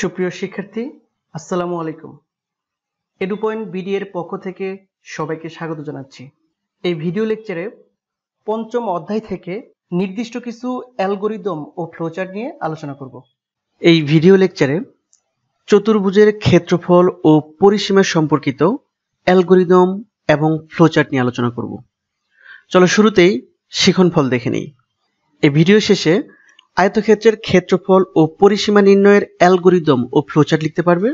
সুপ্রিয় শিক্ষার্থী আসসালামু আলাইকুম এডু পয়েন্ট বিডি এর পক্ষ থেকে সবাইকে স্বাগত জানাচ্ছি এই ভিডিও লেকচারে পঞ্চম অধ্যায় থেকে নির্দিষ্ট কিছু অ্যালগোরিদম ও ফ্লোচার্ট নিয়ে আলোচনা করব এই ভিডিও লেকচারে চতুর্ভুজের ক্ষেত্রফল ও পরিসীমা সম্পর্কিত অ্যালগোরিদম এবং ফ্লোচার্ট নিয়ে আলোচনা করব চলো শুরুতেই শিখন ফল দেখে নিই এই ভিডিও শেষে আয়তক্ষেত্রের ক্ষেত্রফল ও পরিসীমা নির্ণয়ের অ্যালগোরিদম ও ফ্লোচার্ট লিখতে পারবে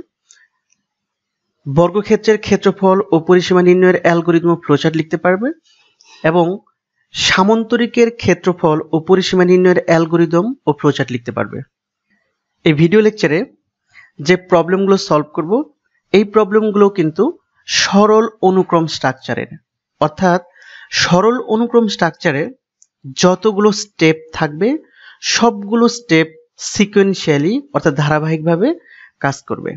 বর্গক্ষেত্রের ক্ষেত্রফল ও পরিসীমা নির্ণয়ের অ্যালগোরিদম ও ফ্লোচার্ট লিখতে পারবে এবং সামন্তরিকের ক্ষেত্রফল ও পরিসীমা নির্ণয়ের অ্যালগোরিদম ও ফ্লোচার্ট লিখতে পারবে এই ভিডিও লেকচারে যে প্রবলেমগুলো সলভ করব এই প্রবলেমগুলো কিন্তু সরল অনুক্রম স্ট্রাকচারের অর্থাৎ সরল অনুক্রম স্ট্রাকচারে যতগুলো স্টেপ থাকবে সবগুলো স্টেপ সিকোয়েন্সিয়ালি অর্থাৎ ধারাবাহিকভাবে কাজ করবে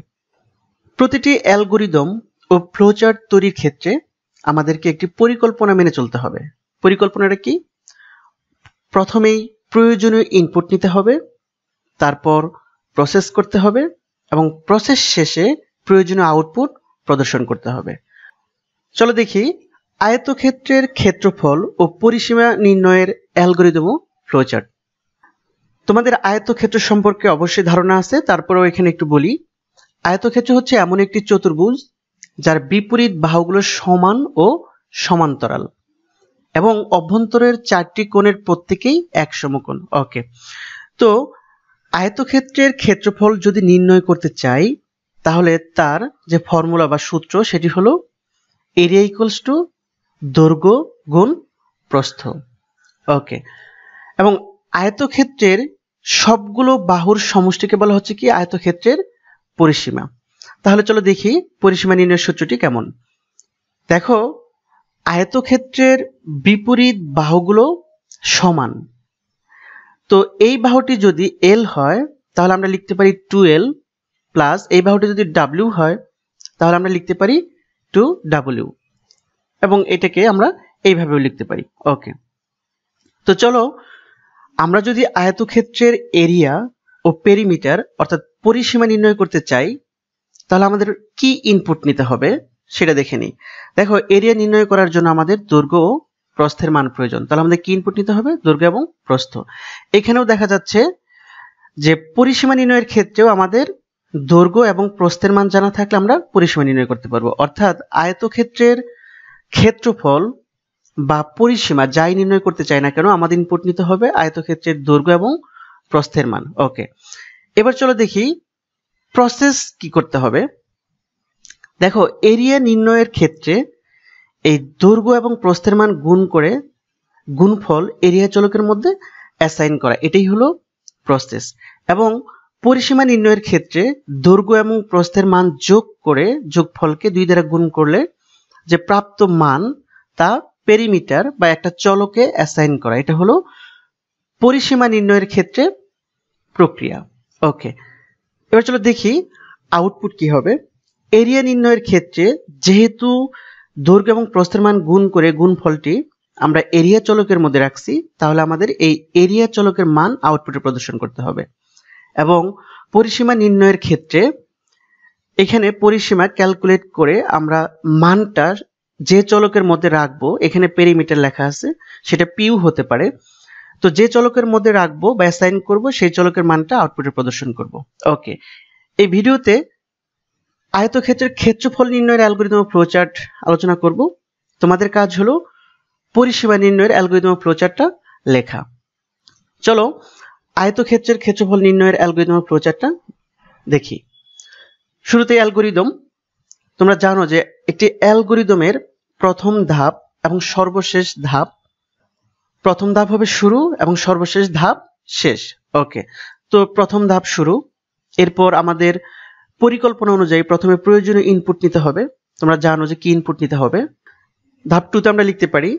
প্রতিটি অ্যালগোরিদম ও ফ্লোচার্ট তৈরির ক্ষেত্রে আমাদেরকে একটি পরিকল্পনা মেনে চলতে হবে পরিকল্পনাটা কি প্রথমেই প্রয়োজনীয় ইনপুট নিতে হবে তারপর প্রসেস করতে হবে এবং প্রসেস শেষে প্রয়োজনীয় আউটপুট প্রদর্শন করতে হবে চলো দেখি আয়তক্ষেত্রের ক্ষেত্রফল ও পরিসীমা নির্ণয়ের অ্যালগোরিদমও ফ্লোচার্ট তোমাদের আয়তক্ষেত্র সম্পর্কে অবশ্যই ধারণা আছে তারপরেও এখানে একটু বলি আয়তক্ষেত্র হচ্ছে এমন একটি চতুর্ভুজ যার বিপরীত বাহুগুলো সমান ও সমান্তরাল এবং অভ্যন্তরের চারটি কোণের প্রত্যেকেই এক সমকোণ ওকে তো আয়তক্ষেত্রের ক্ষেত্রফল যদি নির্ণয় করতে চাই তাহলে তার যে ফর্মুলা বা সূত্র সেটি হলো এরিয়া ইকুয়ালস টু দৈর্ঘ্য গুণ প্রস্থ ওকে এবং আয়তক্ষেত্রের সবগুলো বাহুর সমষ্টিকে বলা হচ্ছে কি আয়তক্ষেত্রের পরিসীমা তাহলে চলো দেখি পরিসীমা নির্ণয়ের সূত্রটি কেমন দেখো আয়তক্ষেত্রের বিপরীত বাহুগুলো সমান তো এই বাহুটি যদি এল হয় তাহলে আমরা লিখতে পারি টু এল প্লাস এই বাহুটি যদি ডাব্লিউ হয় তাহলে আমরা লিখতে পারি টু ডাব্লিউ এবং এটাকে আমরা এইভাবেও লিখতে পারি ওকে তো চলো আমরা যদি আয়তক্ষেত্রের এরিয়া ও পেরিমিটার অর্থাৎ পরিসীমা নির্ণয় করতে চাই তাহলে আমাদের কি ইনপুট নিতে হবে সেটা দেখে নিই দেখো এরিয়া নির্ণয় করার জন্য আমাদের দৈর্ঘ্য ও প্রস্থের মান প্রয়োজন তাহলে আমাদের কি ইনপুট নিতে হবে দৈর্ঘ্য এবং প্রস্থ এখানেও দেখা যাচ্ছে যে পরিসীমা নির্ণয়ের ক্ষেত্রেও আমাদের দৈর্ঘ্য এবং প্রস্থের মান জানা থাকলে আমরা পরিসীমা নির্ণয় করতে পারবো অর্থাৎ আয়তক্ষেত্রের ক্ষেত্রফল বা পরিসীমা যাই নির্ণয় করতে চাই না কেন আমাদের ইনপুট নিতে হবে আয়তক্ষেত্রের দৈর্ঘ্য এবং প্রস্থের মান ওকে এবার চলো দেখি প্রসেস কি করতে হবে দেখো এরিয়া নির্ণয়ের ক্ষেত্রে এই দৈর্ঘ্য এবং প্রস্থের মান গুণ করে গুণফল এরিয়া চলকের মধ্যে অ্যাসাইন করা এটাই হলো প্রসেস এবং পরিসীমা নির্ণয়ের ক্ষেত্রে দৈর্ঘ্য এবং প্রস্থের মান যোগ করে যোগফলকে দুই দ্বারা গুণ করলে যে প্রাপ্ত মান তা পেরিমিটার বা একটা চলকে অ্যাসাইন করা এটা হলো পরিসীমা নির্ণয়ের ক্ষেত্রে প্রক্রিয়া ওকে এবার চলো দেখি আউটপুট কি হবে এরিয়া নির্ণয়ের ক্ষেত্রে যেহেতু দৈর্ঘ্য এবং প্রস্থের মান গুণ করে গুণ ফলটি আমরা এরিয়া চলকের মধ্যে রাখছি তাহলে আমাদের এই এরিয়া চলকের মান আউটপুটে প্রদর্শন করতে হবে এবং পরিসীমা নির্ণয়ের ক্ষেত্রে এখানে পরিসীমা ক্যালকুলেট করে আমরা মানটার যে চলকের মধ্যে রাখবো এখানে পেরিমিটার লেখা আছে সেটা পিউ হতে পারে তো যে চলকের মধ্যে রাখবো বা অ্যাসাইন করব সেই চলকের মানটা আউটপুটে প্রদর্শন করব ওকে এই ভিডিওতে আয়তক্ষেত্রের ক্ষেত্রফল নির্ণয়ের অ্যালগোরিদম ফ্লোচার্ট আলোচনা করব তোমাদের কাজ হলো পরিষেবা নির্ণয়ের অ্যালগোরিদম ফ্লোচার্টটা লেখা চলো আয়তক্ষেত্রের ক্ষেত্রফল নির্ণয়ের অ্যালগোরিদম ফ্লোচার্টটা দেখি শুরুতে অ্যালগোরিদম তোমরা জানো যে একটি অ্যালগোরিদমের প্রথম ধাপ এবং সর্বশেষ ধাপ প্রথম ধাপ হবে শুরু এবং সর্বশেষ ধাপ শেষ ওকে তো প্রথম ধাপ শুরু এরপর আমাদের পরিকল্পনা অনুযায়ী প্রথমে প্রয়োজনীয় ইনপুট নিতে হবে তোমরা জানো যে কি ইনপুট নিতে হবে ধাপ টুতে আমরা লিখতে পারি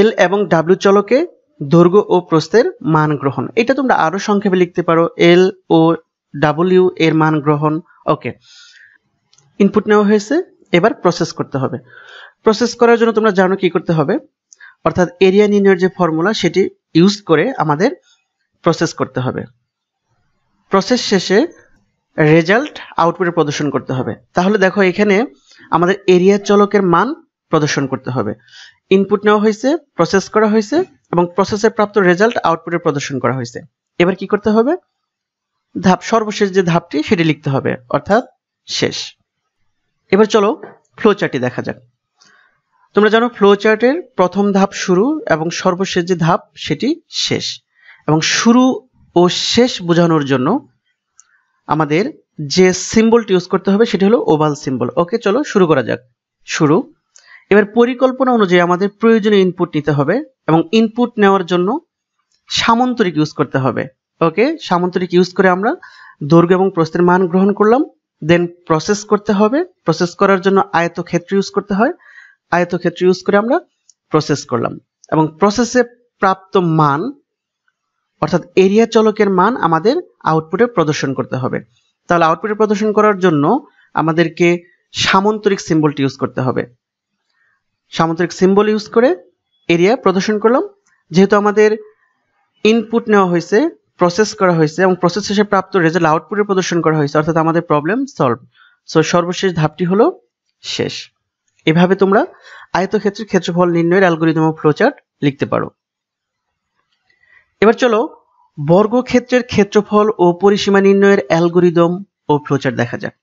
এল এবং ডাব্লিউ চলকে দৈর্ঘ্য ও প্রস্থের মান গ্রহণ এটা তোমরা আরো সংক্ষেপে লিখতে পারো এল ও ডাব্লিউ এর মান গ্রহণ ওকে ইনপুট নেওয়া হয়েছে এবার প্রসেস করতে হবে প্রসেস করার জন্য তোমরা জানো কি করতে হবে অর্থাৎ এরিয়া নির্ণয়ের যে ফর্মুলা সেটি ইউজ করে আমাদের প্রসেস করতে হবে প্রসেস শেষে রেজাল্ট আউটপুটে প্রদর্শন করতে হবে তাহলে দেখো এখানে আমাদের এরিয়া চলকের মান প্রদর্শন করতে হবে ইনপুট নেওয়া হয়েছে প্রসেস করা হয়েছে এবং প্রসেসে প্রাপ্ত রেজাল্ট আউটপুটে প্রদর্শন করা হয়েছে এবার কি করতে হবে ধাপ সর্বশেষ যে ধাপটি সেটি লিখতে হবে অর্থাৎ শেষ এবার চলো ফ্লো চার্টটি দেখা যাক তোমরা জানো ফ্লো চার্টের প্রথম ধাপ শুরু এবং সর্বশেষ যে ধাপ সেটি শেষ এবং শুরু ও শেষ বোঝানোর জন্য আমাদের যে সিম্বলটি ইউজ করতে হবে সেটি হলো ওভাল সিম্বল ওকে চলো শুরু করা যাক শুরু এবার পরিকল্পনা অনুযায়ী আমাদের প্রয়োজনীয় ইনপুট নিতে হবে এবং ইনপুট নেওয়ার জন্য সামন্তরিক ইউজ করতে হবে ওকে সামন্তরিক ইউজ করে আমরা দৈর্ঘ্য এবং প্রস্তের মান গ্রহণ করলাম দেন প্রসেস করতে হবে প্রসেস করার জন্য আয়তক্ষেত্র ইউজ করতে হয় আয়তক্ষেত্র ইউজ করে আমরা প্রসেস করলাম এবং প্রসেসে প্রাপ্ত মান অর্থাৎ এরিয়া চলকের মান আমাদের আউটপুটে প্রদর্শন করতে হবে তাহলে আউটপুটে প্রদর্শন করার জন্য আমাদেরকে সামন্তরিক সিম্বলটি ইউজ করতে হবে সামন্তরিক সিম্বল ইউজ করে এরিয়া প্রদর্শন করলাম যেহেতু আমাদের ইনপুট নেওয়া হয়েছে প্রসেস করা হয়েছে এবং প্রসেস শেষে প্রাপ্ত রেজাল্ট আউটপুটে প্রদর্শন করা হয়েছে অর্থাৎ আমাদের প্রবলেম সলভ সো সর্বশেষ ধাপটি হলো শেষ এভাবে তোমরা আয়তক্ষেত্রের ক্ষেত্রফল নির্ণয়ের অ্যালগোরিদম ও ফ্লোচার্ট লিখতে পারো এবার চলো বর্গক্ষেত্রের ক্ষেত্রফল ও পরিসীমা নির্ণয়ের অ্যালগোরিদম ও ফ্লোচার্ট দেখা যাক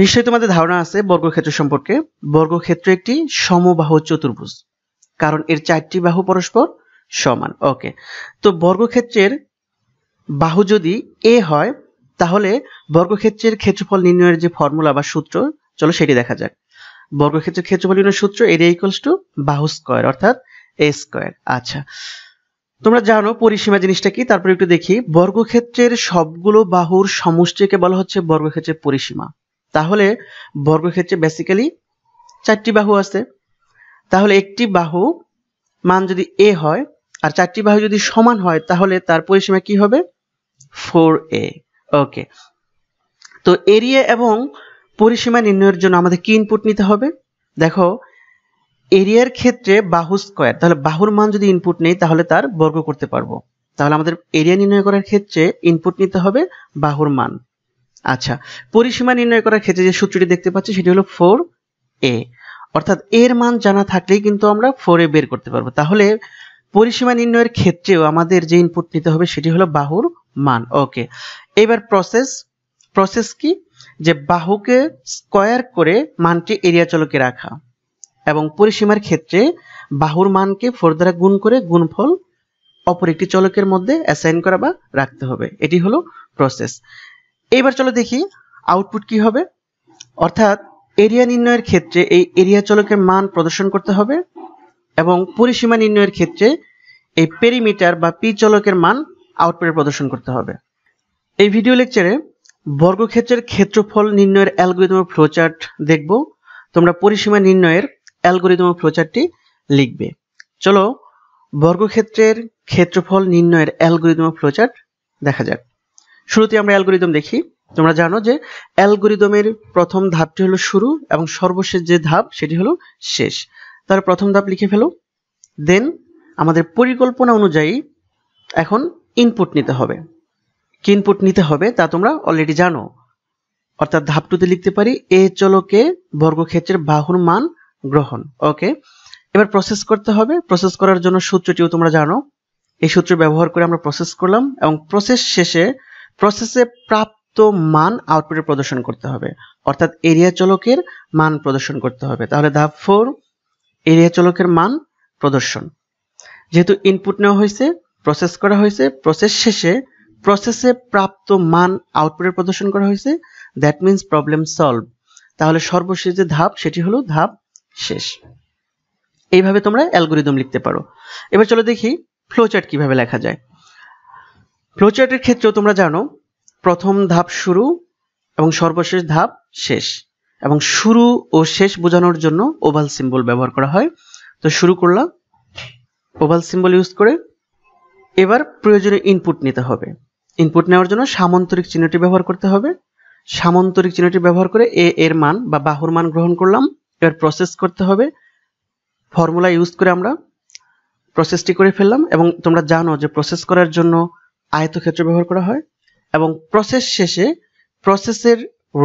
নিশ্চয়ই তোমাদের ধারণা আছে বর্গক্ষেত্র সম্পর্কে বর্গক্ষেত্র একটি সমবাহু চতুর্ভুজ কারণ এর চারটি বাহু পরস্পর সমান ওকে তো বর্গক্ষেত্রের বাহু যদি এ হয় তাহলে বর্গক্ষেত্রের ক্ষেত্রফল নির্ণয়ের যে ফর্মুলা বা সূত্র চলো সেটি দেখা যাক বর্গক্ষেত্রের ক্ষেত্রফল নির্ণয়ের সূত্র এরিয়া ইকুয়ালস টু বাহু স্কোয়ার অর্থাৎ এ স্কোয়ার আচ্ছা তোমরা জানো পরিসীমা জিনিসটা কি তারপর একটু দেখি বর্গক্ষেত্রের সবগুলো বাহুর সমষ্টিকে বলা হচ্ছে বর্গক্ষেত্রের পরিসীমা তাহলে বর্গক্ষেত্রে বেসিক্যালি চারটি বাহু আছে তাহলে একটি বাহু মান যদি এ হয় আর চারটি বাহু যদি সমান হয় তাহলে তার পরিসীমা কি হবে ফোর এ ওকে তো এরিয়া এবং পরিসীমা নির্ণয়ের জন্য আমাদের কি ইনপুট নিতে হবে দেখো এরিয়ার ক্ষেত্রে বাহু স্কোয়ার তাহলে বাহুর মান যদি ইনপুট নেই তাহলে তার বর্গ করতে পারবো তাহলে আমাদের এরিয়া নির্ণয় করার ক্ষেত্রে ইনপুট নিতে হবে বাহুর মান আচ্ছা পরিসীমা নির্ণয় করার ক্ষেত্রে যে সূত্রটি দেখতে পাচ্ছি সেটি হলো ফোর এ অর্থাৎ এর মান জানা থাকলেই কিন্তু আমরা ফোর এ বের করতে পারবো তাহলে পরিসীমা নির্ণয়ের ক্ষেত্রেও আমাদের যে ইনপুট নিতে হবে সেটি হলো বাহুর মান ওকে এবার প্রসেস প্রসেস কি যে বাহুকে স্কয়ার করে মানটি এরিয়া চলকে রাখা এবং পরিসীমার ক্ষেত্রে বাহুর মানকে ফোর দ্বারা গুণ করে গুণফল অপর একটি চলকের মধ্যে অ্যাসাইন করা বা রাখতে হবে এটি হলো প্রসেস এবার চলো দেখি আউটপুট কি হবে অর্থাৎ এরিয়া নির্ণয়ের ক্ষেত্রে এই এরিয়া চলকের মান প্রদর্শন করতে হবে এবং পরিসীমা নির্ণয়ের ক্ষেত্রে এই পেরিমিটার বা পি চলকের মান আউটপুটে প্রদর্শন করতে হবে এই ভিডিও লেকচারে বর্গক্ষেত্রের ক্ষেত্রফল নির্ণয়ের অ্যালগোরিদম ফ্লোচার্ট দেখব তোমরা পরিসীমা নির্ণয়ের অ্যালগোরিদম ফ্লোচার্টটি লিখবে চলো বর্গক্ষেত্রের ক্ষেত্রফল নির্ণয়ের অ্যালগোরিদম ফ্লোচার্ট দেখা যাক শুরুতে আমরা অ্যালগোরিদম দেখি তোমরা জানো যে অ্যালগোরিদমের প্রথম ধাপটি হলো শুরু এবং সর্বশেষ যে ধাপ সেটি হলো শেষ তার প্রথম ধাপ লিখে ফেলো দেন আমাদের পরিকল্পনা অনুযায়ী এখন ইনপুট নিতে হবে কি ইনপুট নিতে হবে তা তোমরা অলরেডি জানো অর্থাৎ ধাপ টুতে লিখতে পারি এ চলকে বর্গক্ষেত্রের বাহুর মান গ্রহণ ওকে এবার প্রসেস করতে হবে প্রসেস করার জন্য সূত্রটিও তোমরা জানো এই সূত্র ব্যবহার করে আমরা প্রসেস করলাম এবং প্রসেস শেষে প্রসেসে প্রাপ্ত মান আউটপুটে প্রদর্শন করতে হবে অর্থাৎ এরিয়া চলকের মান প্রদর্শন করতে হবে তাহলে ধাপ ফোর এরিয়া চলকের মান প্রদর্শন যেহেতু ইনপুট নেওয়া হয়েছে প্রসেস করা হয়েছে প্রসেস শেষে প্রসেসে প্রাপ্ত মান আউটপুটে প্রদর্শন করা হয়েছে দ্যাট মিন্স প্রবলেম সলভ তাহলে সর্বশেষ যে ধাপ সেটি হলো ধাপ শেষ এইভাবে তোমরা অ্যালগোরিদম লিখতে পারো এবার চলো দেখি ফ্লোচার্ট কিভাবে লেখা যায় ফ্লোচার্টের ক্ষেত্রেও তোমরা জানো প্রথম ধাপ শুরু এবং সর্বশেষ ধাপ শেষ এবং শুরু ও শেষ বোঝানোর জন্য ওভাল সিম্বল ব্যবহার করা হয় তো শুরু করলাম ওভাল সিম্বল ইউজ করে এবার প্রয়োজনীয় ইনপুট নিতে হবে ইনপুট নেওয়ার জন্য সামান্তরিক চিহ্নটি ব্যবহার করতে হবে সামান্তরিক চিহ্নটি ব্যবহার করে এ এর মান বা বাহুর মান গ্রহণ করলাম এবার প্রসেস করতে হবে ফর্মুলা ইউজ করে আমরা প্রসেসটি করে ফেললাম এবং তোমরা জানো যে প্রসেস করার জন্য আয়তক্ষেত্র ব্যবহার করা হয় এবং প্রসেস শেষে প্রসেসের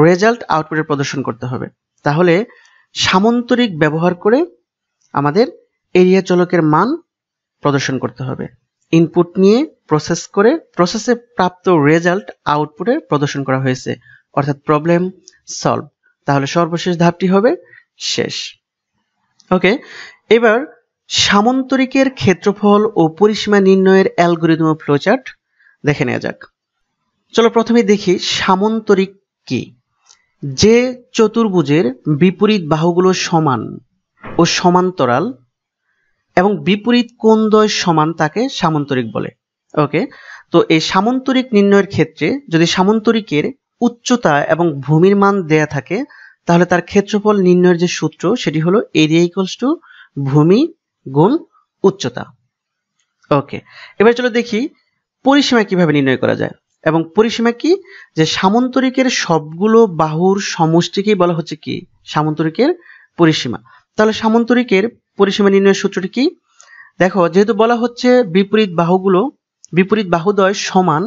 রেজাল্ট আউটপুটে প্রদর্শন করতে হবে তাহলে সামন্তরিক ব্যবহার করে আমাদের এরিয়া চলকের মান প্রদর্শন করতে হবে ইনপুট নিয়ে প্রসেস করে প্রসেসে প্রাপ্ত রেজাল্ট আউটপুটে প্রদর্শন করা হয়েছে অর্থাৎ প্রবলেম সলভ তাহলে সর্বশেষ ধাপটি হবে শেষ ওকে এবার সামন্তরিকের ক্ষেত্রফল ও পরিসীমা নির্ণয়ের অ্যালগোরিদম ফ্লোচার্ট দেখে নেওয়া যাক চলো প্রথমে দেখি সামান্তরিক কি যে চতুর্ভুজের বিপরীত বাহুগুলো সমান ও সমান্তরাল এবং বিপরীত কোণদ্বয় সমান তাকে সামান্তরিক বলে ওকে তো এই সামান্তরিক নির্ণয়ের ক্ষেত্রে যদি সামান্তরিকের উচ্চতা এবং ভূমির মান দেয়া থাকে তাহলে তার ক্ষেত্রফল নির্ণয়ের যে সূত্র সেটি হলো এরিয়া ইকুয়ালস টু ভূমি গুণ উচ্চতা ওকে এবার চলো দেখি পরিসীমা কিভাবে নির্ণয় করা যায় এবং পরিসীমা কি যে সামন্তরিকের সবগুলো বাহুর সমষ্টিকেই বলা হচ্ছে কি সামন্তরিকের পরিসীমা তাহলে সামন্তরিকের পরিসীমা নির্ণয়ের সূত্রটি কি দেখো যেহেতু বলা হচ্ছে বিপরীত বাহুগুলো বিপরীত বাহুদ্বয় সমান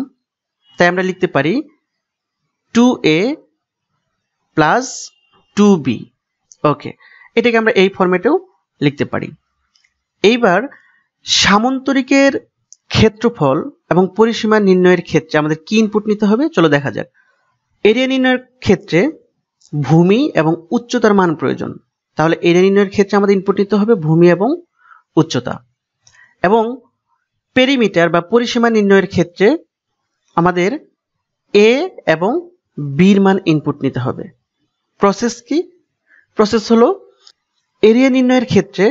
তাই আমরা লিখতে পারি two A plus two B okay এটাকে আমরা এই ফর্মেটেও লিখতে পারি এইবার সামন্তরিকের ক্ষেত্রফল এবং পরিসীমা নির্ণয়ের ক্ষেত্রে আমাদের কি ইনপুট নিতে হবে চলো দেখা যাক এরিয়া নির্ণয়ের ক্ষেত্রে ভূমি এবং উচ্চতার মান প্রয়োজন তাহলে এরিয়া নির্ণয়ের ক্ষেত্রে আমাদের ইনপুট নিতে হবে ভূমি এবং উচ্চতা এবং পেরিমিটার বা পরিসীমা নির্ণয়ের ক্ষেত্রে আমাদের এ এবং বির মান ইনপুট নিতে হবে প্রসেস কি প্রসেস হলো এরিয়া নির্ণয়ের ক্ষেত্রে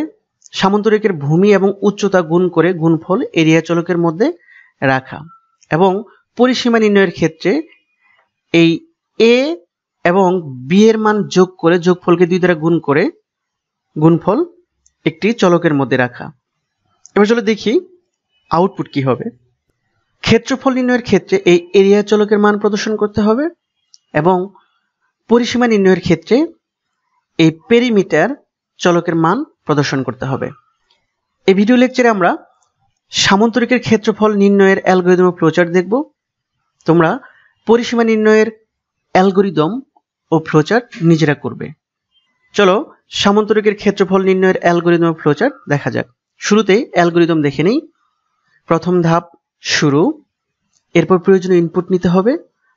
সামন্তরিকের ভূমি এবং উচ্চতা গুণ করে গুণফল এরিয়া চলকের মধ্যে রাখা এবং পরিসীমা নির্ণয়ের ক্ষেত্রে এই এ এবং বি এর মান যোগ করে যোগফলকে দুই দ্বারা গুণ করে গুণফল একটি চলকের মধ্যে রাখা এবার চলো দেখি আউটপুট কি হবে ক্ষেত্রফল নির্ণয়ের ক্ষেত্রে এই এরিয়া চলকের মান প্রদর্শন করতে হবে এবং পরিসীমা নির্ণয়ের ক্ষেত্রে এই পেরিমিটার চলকের মান প্রদর্শন করতে হবে এই ভিডিও লেকচারে আমরা সামন্তরিকের ক্ষেত্রফল নির্ণয়ের অ্যালগোরিদম ফ্লোচার্ট দেখব তোমরা পরিসীমা নির্ণয়ের অ্যালগোরিদম ও ফ্লোচার্ট নিজেরা করবে চলো সামন্তরিকের ক্ষেত্রফল নির্ণয়ের অ্যালগোরিদম ফ্লোচার্ট দেখা যাক শুরুতে অ্যালগোরিদম দেখে নেই প্রথম ধাপ শুরু এরপর প্রয়োজনীয় ইনপুট নিতে হবে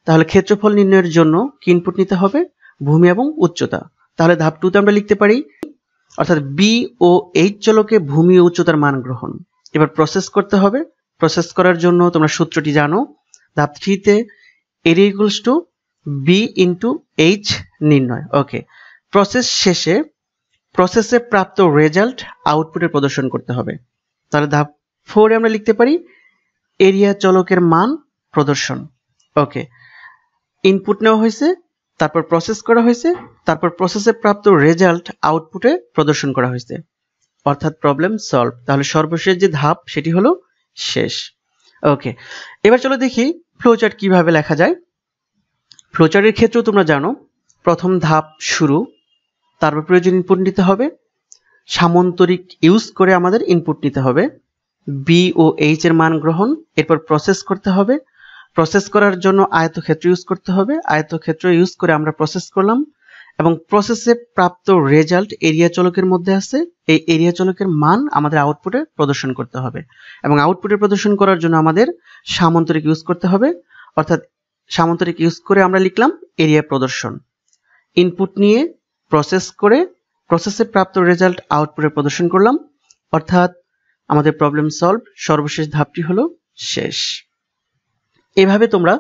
তাহলে ক্ষেত্রফল নির্ণয়ের জন্য কি ইনপুট নিতে হবে ভূমি এবং উচ্চতা তাহলে ধাপ টুতে আমরা লিখতে পারি অর্থাৎ বি ও এইচ চলকে ভূমি উচ্চতার মান গ্রহণ এবার প্রসেস করতে হবে প্রসেস করার জন্য তোমরা সূত্রটি জানো ধাপ থ্রিতে area two B into H নির্ণয় ওকে প্রসেস শেষে প্রসেসে প্রাপ্ত রেজাল্ট আউটপুটে প্রদর্শন করতে হবে তাহলে ধাপ ফোরে আমরা লিখতে পারি এরিয়া চলকের মান প্রদর্শন ওকে ইনপুট নেওয়া হয়েছে তারপর প্রসেস করা হয়েছে তারপর প্রসেসে প্রাপ্ত রেজাল্ট আউটপুটে প্রদর্শন করা হয়েছে অর্থাৎ প্রবলেম সলভ তাহলে সর্বশেষ যে ধাপ সেটি হলো শেষ ওকে এবার চলো দেখি ফ্লোচার্ট কিভাবে লেখা যায় ফ্লোচার্টের ক্ষেত্রেও তোমরা জানো প্রথম ধাপ শুরু তারপর প্রয়োজন ইনপুট নিতে হবে সামন্তরিক ইউজ করে আমাদের ইনপুট নিতে হবে বি ও এইচ এর মান গ্রহণ এরপর প্রসেস করতে হবে প্রসেস করার জন্য আয়তক্ষেত্র ইউজ করতে হবে আয়তক্ষেত্র ইউজ করে আমরা প্রসেস করলাম এবং প্রসেসে প্রাপ্ত রেজাল্ট এরিয়া চলকের মধ্যে আছে এই এরিয়া চলকের মান আমাদের আউটপুটে প্রদর্শন করতে হবে এবং আউটপুটে প্রদর্শন করার জন্য আমাদের সামান্তরিক ইউজ করতে হবে অর্থাৎ সামান্তরিক ইউজ করে আমরা লিখলাম এরিয়া প্রদর্শন ইনপুট নিয়ে প্রসেস করে প্রসেসে প্রাপ্ত রেজাল্ট আউটপুটে প্রদর্শন করলাম অর্থাৎ আমাদের প্রবলেম সলভ সর্বশেষ ধাপটি হলো শেষ এভাবে তোমরা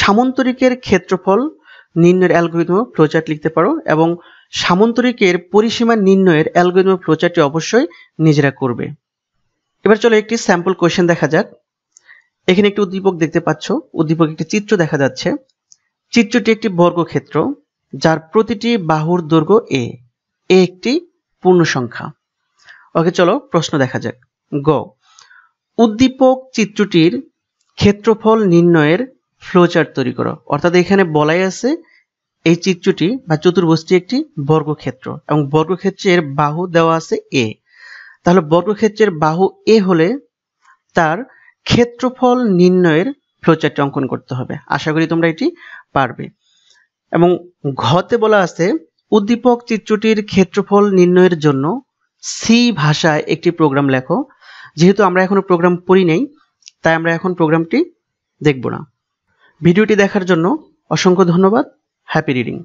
সামন্তরিকের ক্ষেত্রফল নির্ণয়ের অ্যালগোরিদম ফ্লোচার্ট লিখতে পারো এবং সামন্তরিকের পরিসীমা নির্ণয়ের অ্যালগোরিদম ফ্লোচার্টটি অবশ্যই নিজেরা করবে এবার চলো একটি স্যাম্পল কোয়েশ্চেন দেখা যাক এখানে একটি উদ্দীপক দেখতে পাচ্ছ উদ্দীপক একটি চিত্র দেখা যাচ্ছে চিত্রটি একটি বর্গক্ষেত্র যার প্রতিটি বাহুর দৈর্ঘ্য এ এ একটি পূর্ণ সংখ্যা ওকে চলো প্রশ্ন দেখা যাক গ উদ্দীপক চিত্রটির ক্ষেত্রফল নির্ণয়ের ফ্লোচার্ট তৈরি করো অর্থাৎ এখানে বলাই আছে এই চিত্রটি বা চতুর্ভুজটি একটি বর্গক্ষেত্র এবং বর্গক্ষেত্রের বাহু দেওয়া আছে এ তাহলে বর্গক্ষেত্রের বাহু এ হলে তার ক্ষেত্রফল নির্ণয়ের ফ্লোচার্টটি অঙ্কন করতে হবে আশা করি তোমরা এটি পারবে এবং ঘতে বলা আছে উদ্দীপক চিত্রটির ক্ষেত্রফল নির্ণয়ের জন্য সি ভাষায় একটি প্রোগ্রাম লেখো যেহেতু আমরা এখনো প্রোগ্রাম পড়ি নাই তাই আমরা এখন প্রোগ্রামটি দেখব না ভিডিওটি দেখার জন্য অসংখ্য ধন্যবাদ হ্যাপি রিডিং